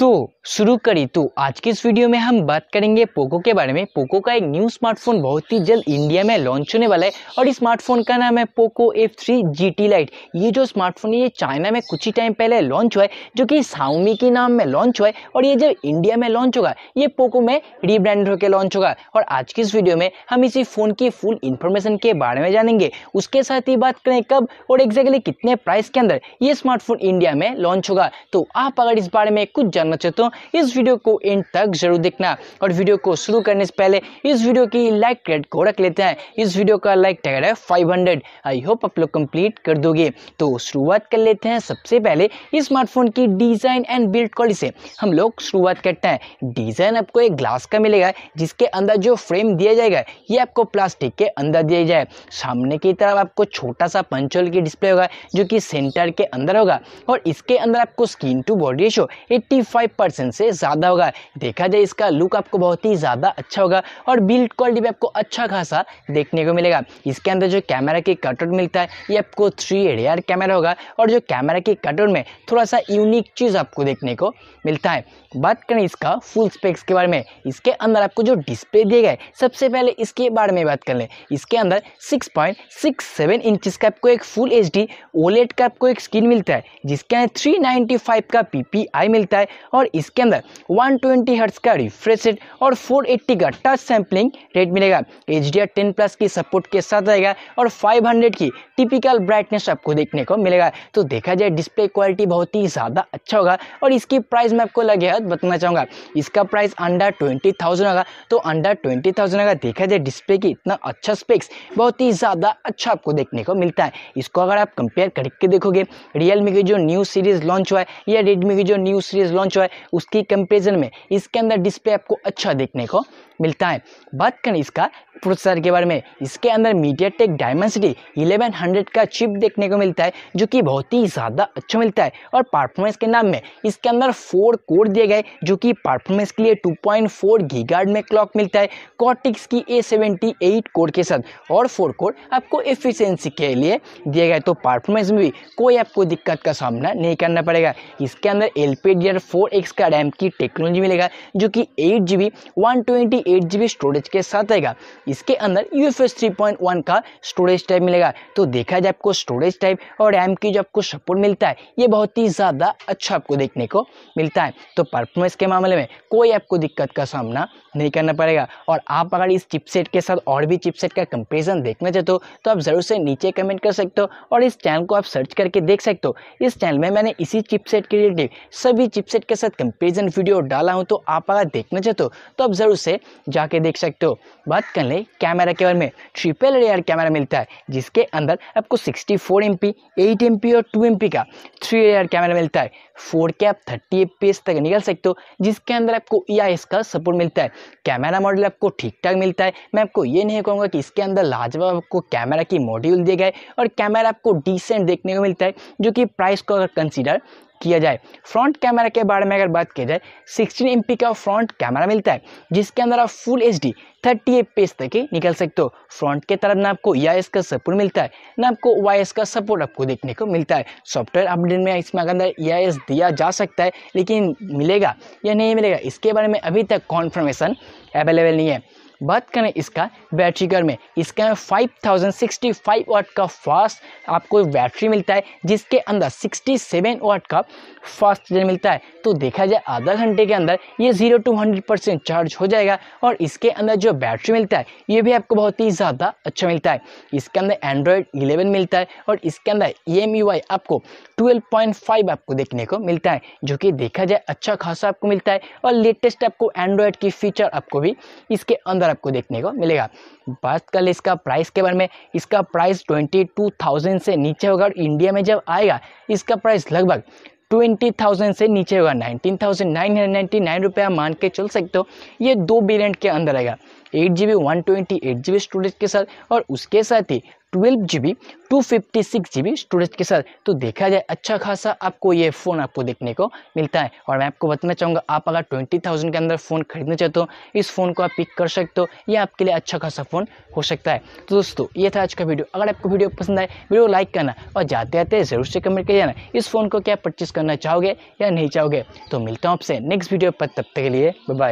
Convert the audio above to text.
तो शुरू करी तो आज की इस वीडियो में हम बात करेंगे पोको के बारे में पोको का एक न्यू स्मार्टफोन बहुत ही जल्द इंडिया में लॉन्च होने वाला है और इस स्मार्टफोन का नाम है Poco F three G T light ये जो स्मार्टफोन है ये चाइना में कुछ ही टाइम पहले लॉन्च हुआ है जो कि साउमी के नाम में लॉन्च हुआ है और ये जब इंडिया में लॉन्च होगा ये पोको में रीब्रांड होकर लॉन्च होगा और आज की इस वीडियो में हम इसी फ़ोन की फुल इन्फॉर्मेशन के बारे में जानेंगे उसके साथ ही बात करें कब और एग्जैक्टली कितने प्राइस के अंदर ये स्मार्टफोन इंडिया में लॉन्च होगा तो आप अगर इस बारे में कुछ जान जानना चाहते हो इस वीडियो को एंड तक जरूर देखना और वीडियो को शुरू करने से पहले इस वीडियो की लाइक रेट को रख लेते हैं इस वीडियो का लाइक टैगर है फाइव आई होप आप लोग कंप्लीट कर दोगे तो शुरुआत कर लेते हैं सबसे पहले स्मार्टफोन की डिज़ाइन एंड बिल्ड क्वालिटी से हम लोग शुरुआत करते हैं डिज़ाइन आपको एक ग्लास का मिलेगा जिसके अंदर जो फ्रेम दिया जाएगा ये आपको प्लास्टिक के अंदर दिया जाए सामने की तरफ आपको छोटा सा पंचोल की डिस्प्ले होगा जो कि सेंटर के अंदर होगा और इसके अंदर आपको screen to body ratio eighty five percent से ज़्यादा होगा देखा जाए इसका लुक आपको बहुत ही ज़्यादा अच्छा होगा और बिल्ड क्वालिटी भी आपको अच्छा खासा देखने को मिलेगा इसके अंदर जो कैमरा की कटआउट मिलता है ये आपको थ्री एड कैमरा होगा और जो कैमरा की कटआउट में थोड़ा सा यूनिक चीज़ आपको देखने को मिलता है बात करें इसका फुल स्पेक्स के बारे में इसके अंदर आपको जो डिस्प्ले दिए गए सबसे पहले इसके बारे में बात कर लें इसके अंदर 6.67 इंचेस का आपको एक फुल एच डी ओलेट का आपको एक स्क्रीन मिलता है जिसके अंदर 395 का पीपीआई मिलता है और इसके अंदर 120 ट्वेंटी हर्ट्स का रिफ्रेश रेट और 480 का टच सैम्पलिंग रेट मिलेगा एच डी टेन प्लस की सपोर्ट के साथ आएगा और 500 की टिपिकल ब्राइटनेस आपको देखने को मिलेगा तो देखा जाए डिस्प्ले क्वालिटी बहुत ही ज़्यादा अच्छा होगा और इसकी प्राइस मैं आपको लगे बताना चाहूँगा इसका प्राइस अंडर ट्वेंटी थाउजेंड होगा तो अंडर ट्वेंटी थाउजेंड होगा देखा जाए डिस्प्ले की इतना अच्छा स्पेक्स बहुत ही ज़्यादा अच्छा आपको देखने को मिलता है इसको अगर आप कंपेयर करके देखोगे रियलमी की जो न्यू सीरीज़ लॉन्च हुआ है या रेडमी की जो न्यू सीरीज़ लॉन्च जो है उसकी कंपेरिजन में इसके अंदर डिस्प्ले आपको अच्छा देखने को मिलता है बात करें इसका प्रोसेसर के बारे में इसके अंदर मीडिया टेक डायमेंसिटी 1100 का चिप देखने को मिलता है जो कि बहुत ही ज़्यादा अच्छा मिलता है और परफॉर्मेंस के नाम में इसके अंदर फोर कोर दिए गए जो कि परफॉर्मेंस के लिए 2.4 पॉइंट में क्लॉक मिलता है कॉटिक्स की ए सेवेंटी कोर के साथ और फोर कोर आपको एफिशेंसी के लिए दिए गए तो परफॉर्मेंस में भी कोई आपको दिक्कत का सामना नहीं करना पड़ेगा इसके अंदर एल पी का रैम की टेक्नोलॉजी मिलेगा जो कि एट जी बी स्टोरेज के साथ आएगा इसके अंदर U F S three point one का स्टोरेज टाइप मिलेगा तो देखा जाए आपको स्टोरेज टाइप और रैम की जो आपको सपोर्ट मिलता है ये बहुत ही ज़्यादा अच्छा आपको देखने को मिलता है तो परफॉर्मेंस के मामले में कोई आपको दिक्कत का सामना नहीं करना पड़ेगा और आप अगर इस चिपसेट के साथ और भी चिपसेट का कंपेरिजन देखना चाहते हो तो आप ज़रूर से नीचे कमेंट कर सकते हो और इस चैनल को आप सर्च करके देख सकते हो इस चैनल में मैंने इसी चिपसेट के रिलेटिव सभी चिपसेट के साथ कंपेरिजन वीडियो डाला हूँ तो आप अगर देखना चाहते हो तो आप ज़रूर से जाके देख सकते हो बात कर ले है कैमरा केवल में ट्रिपल रेयर कैमरा मिलता है जिसके अंदर आपको 64 four M P eight M P और टू एम पी का थ्री रेयर कैमरा मिलता है फोर के आप थर्टी एफ पी एस तक निकल सकते हो जिसके अंदर आपको ई आई एस का सपोर्ट मिलता है कैमरा मॉडल आपको ठीक ठाक मिलता है मैं आपको ये नहीं कहूँगा कि इसके अंदर लाजवाब आपको कैमरा की मॉड्यूल दिए गए और कैमरा आपको डिसेंट देखने को मिलता है जो कि प्राइस को अगर कंसिडर किया जाए फ्रंट कैमरा के बारे में अगर बात की जाए 16 एम का फ्रंट कैमरा मिलता है जिसके अंदर आप full H D thirty F तक ही निकल सकते हो फ्रंट के तरफ ना आपको या का सपोर्ट मिलता है ना आपको वाई का सपोर्ट आपको देखने को मिलता है सॉफ्टवेयर अपडेट में इसमें अंदर या दिया जा सकता है लेकिन मिलेगा या नहीं मिलेगा इसके बारे में अभी तक कॉन्फर्मेशन अवेलेबल नहीं है बात करें इसका बैटरी कर में इसका में five thousand sixty five watt का फास्ट आपको बैटरी मिलता है जिसके अंदर सिक्सटी सेवन वाट का फास्ट चार्जर मिलता है तो देखा जाए आधा घंटे के अंदर ये zero to hundred percent charge हो जाएगा और इसके अंदर जो बैटरी मिलता है ये भी आपको बहुत ही ज़्यादा अच्छा मिलता है इसके अंदर एंड्रॉयड इलेवन मिलता है और इसके अंदर ई e आपको ट्वेल्व पॉइंट फाइव आपको देखने को मिलता है जो कि देखा जाए अच्छा खासा आपको मिलता है और लेटेस्ट आपको एंड्रॉयड की फीचर आपको भी इसके अंदर पर आपको देखने को मिलेगा बात कर ले इसका प्राइस के बारे में इसका प्राइस ट्वेंटी टू थाउजेंड से नीचे होगा और इंडिया में जब आएगा इसका प्राइस लगभग ट्वेंटी थाउजेंड से नीचे होगा nineteen thousand nine hundred ninety nine रुपया मान के चल सकते हो ये दो बिलियन के अंदर आएगा eight G B one twenty eight G B storage के साथ और उसके साथ ही twelve G B two fifty six G B storage के साथ तो देखा जाए अच्छा खासा आपको ये फ़ोन आपको देखने को मिलता है और मैं आपको बताना चाहूँगा आप अगर ट्वेंटी थाउजेंड के अंदर फ़ोन खरीदना चाहते हो इस फ़ोन को आप पिक कर सकते हो ये आपके लिए अच्छा खासा फ़ोन हो सकता है तो दोस्तों ये था आज का वीडियो अगर आपको वीडियो पसंद आए वीडियो लाइक करना और जाते आते ज़रूर से कमेंट कर जाना इस फ़ोन को क्या परचेज़ करना चाहोगे या नहीं चाहोगे तो मिलता हूँ आपसे नेक्स्ट वीडियो पर तब तक के लिए बाय